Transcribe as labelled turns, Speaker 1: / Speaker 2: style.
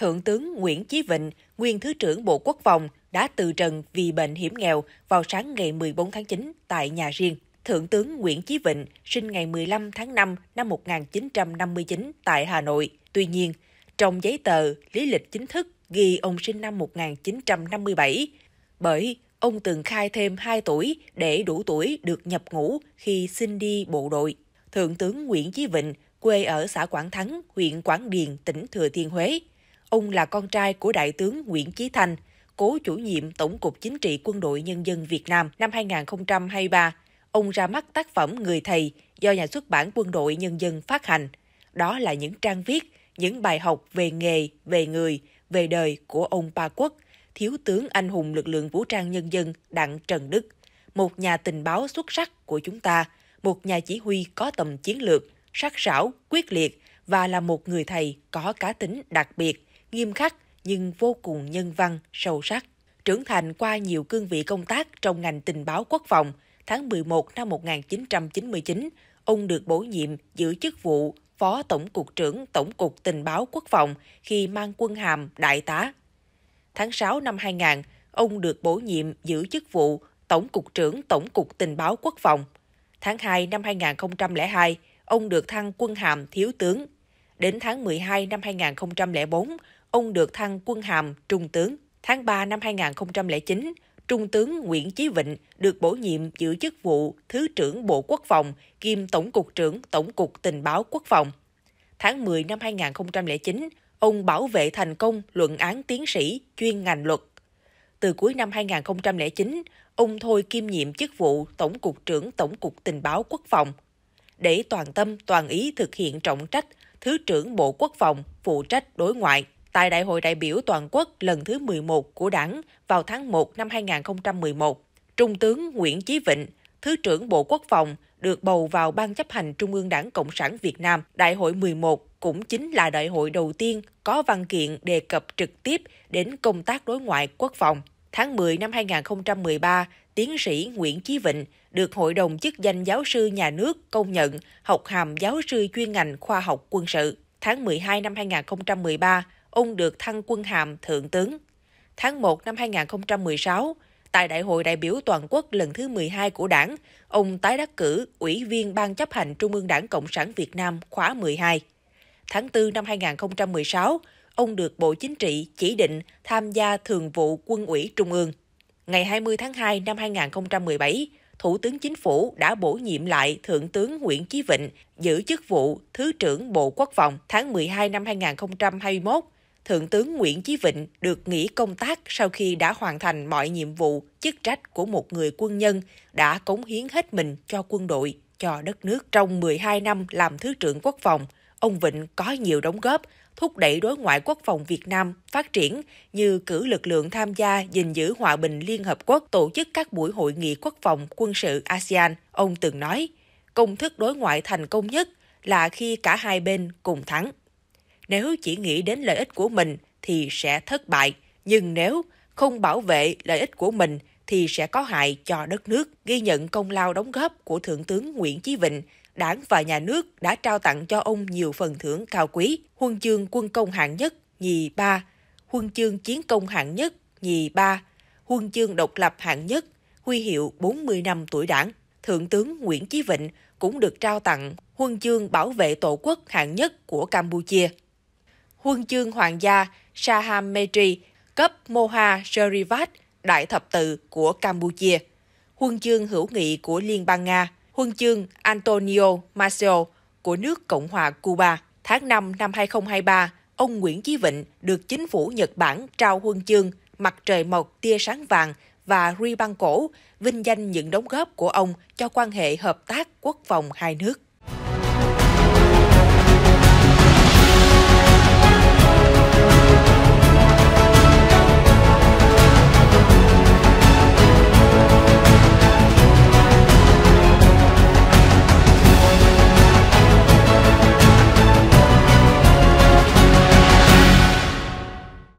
Speaker 1: Thượng tướng Nguyễn Chí Vịnh, nguyên Thứ trưởng Bộ Quốc phòng, đã từ trần vì bệnh hiểm nghèo vào sáng ngày 14 tháng 9 tại nhà riêng. Thượng tướng Nguyễn Chí Vịnh sinh ngày 15 tháng 5 năm 1959 tại Hà Nội. Tuy nhiên, trong giấy tờ, lý lịch chính thức ghi ông sinh năm 1957, bởi ông từng khai thêm 2 tuổi để đủ tuổi được nhập ngũ khi xin đi bộ đội. Thượng tướng Nguyễn Chí Vịnh quê ở xã Quảng Thắng, huyện Quảng Điền, tỉnh Thừa Thiên Huế, Ông là con trai của Đại tướng Nguyễn Chí Thanh, cố chủ nhiệm Tổng cục Chính trị Quân đội Nhân dân Việt Nam năm 2023. Ông ra mắt tác phẩm Người Thầy do nhà xuất bản Quân đội Nhân dân phát hành. Đó là những trang viết, những bài học về nghề, về người, về đời của ông Ba Quốc, Thiếu tướng Anh hùng lực lượng vũ trang nhân dân Đặng Trần Đức, một nhà tình báo xuất sắc của chúng ta, một nhà chỉ huy có tầm chiến lược, sắc sảo, quyết liệt và là một người thầy có cá tính đặc biệt – nghiêm khắc nhưng vô cùng nhân văn, sâu sắc. Trưởng thành qua nhiều cương vị công tác trong ngành tình báo quốc phòng, tháng 11 năm 1999, ông được bổ nhiệm giữ chức vụ Phó Tổng cục trưởng Tổng cục Tình báo Quốc phòng khi mang quân hàm Đại tá. Tháng 6 năm 2000, ông được bổ nhiệm giữ chức vụ Tổng cục trưởng Tổng cục Tình báo Quốc phòng. Tháng 2 năm 2002, ông được thăng quân hàm Thiếu tướng. Đến tháng 12 năm 2004, ông được thăng quân hàm trung tướng. Tháng 3 năm 2009, Trung tướng Nguyễn Chí Vịnh được bổ nhiệm giữ chức vụ Thứ trưởng Bộ Quốc phòng kiêm Tổng cục trưởng Tổng cục Tình báo Quốc phòng. Tháng 10 năm 2009, ông bảo vệ thành công luận án tiến sĩ chuyên ngành luật. Từ cuối năm 2009, ông thôi kiêm nhiệm chức vụ Tổng cục trưởng Tổng cục Tình báo Quốc phòng. Để toàn tâm toàn ý thực hiện trọng trách Thứ trưởng Bộ Quốc phòng phụ trách đối ngoại tại Đại hội đại biểu toàn quốc lần thứ 11 của Đảng vào tháng 1 năm 2011. Trung tướng Nguyễn Chí Vịnh, Thứ trưởng Bộ Quốc phòng, được bầu vào Ban chấp hành Trung ương Đảng Cộng sản Việt Nam. Đại hội 11 cũng chính là đại hội đầu tiên có văn kiện đề cập trực tiếp đến công tác đối ngoại quốc phòng. Tháng 10 năm 2013, tiến sĩ Nguyễn Chí Vịnh được Hội đồng chức danh giáo sư nhà nước công nhận học hàm giáo sư chuyên ngành khoa học quân sự. Tháng 12 năm 2013, ông được thăng quân hàm thượng tướng. Tháng 1 năm 2016, tại Đại hội đại biểu toàn quốc lần thứ 12 của đảng, ông tái đắc cử Ủy viên Ban chấp hành Trung ương Đảng Cộng sản Việt Nam khóa 12. Tháng 4 năm 2016, ông được Bộ Chính trị chỉ định tham gia Thường vụ Quân ủy Trung ương. Ngày 20 tháng 2 năm 2017, Thủ tướng Chính phủ đã bổ nhiệm lại Thượng tướng Nguyễn Chí Vịnh giữ chức vụ Thứ trưởng Bộ Quốc phòng tháng 12 năm 2021 Thượng tướng Nguyễn Chí Vịnh được nghỉ công tác sau khi đã hoàn thành mọi nhiệm vụ, chức trách của một người quân nhân, đã cống hiến hết mình cho quân đội, cho đất nước. Trong 12 năm làm Thứ trưởng Quốc phòng, ông Vịnh có nhiều đóng góp, thúc đẩy đối ngoại quốc phòng Việt Nam phát triển như cử lực lượng tham gia gìn giữ hòa bình Liên Hợp Quốc tổ chức các buổi hội nghị quốc phòng quân sự ASEAN. Ông từng nói, công thức đối ngoại thành công nhất là khi cả hai bên cùng thắng. Nếu chỉ nghĩ đến lợi ích của mình thì sẽ thất bại, nhưng nếu không bảo vệ lợi ích của mình thì sẽ có hại cho đất nước, ghi nhận công lao đóng góp của Thượng tướng Nguyễn Chí Vịnh, Đảng và nhà nước đã trao tặng cho ông nhiều phần thưởng cao quý, huân chương quân công hạng nhất, nhì ba, huân chương chiến công hạng nhất, nhì ba, huân chương độc lập hạng nhất, huy hiệu 40 năm tuổi đảng. Thượng tướng Nguyễn Chí Vịnh cũng được trao tặng huân chương bảo vệ tổ quốc hạng nhất của Campuchia huân chương hoàng gia Saham Metri cấp Moha Sherivat Đại Thập Tự của Campuchia, huân chương hữu nghị của Liên bang Nga, huân chương Antonio Maceo của nước Cộng hòa Cuba. Tháng 5 năm 2023, ông Nguyễn Chí Vịnh được chính phủ Nhật Bản trao huân chương Mặt trời mọc tia sáng vàng và ruy băng cổ, vinh danh những đóng góp của ông cho quan hệ hợp tác quốc phòng hai nước.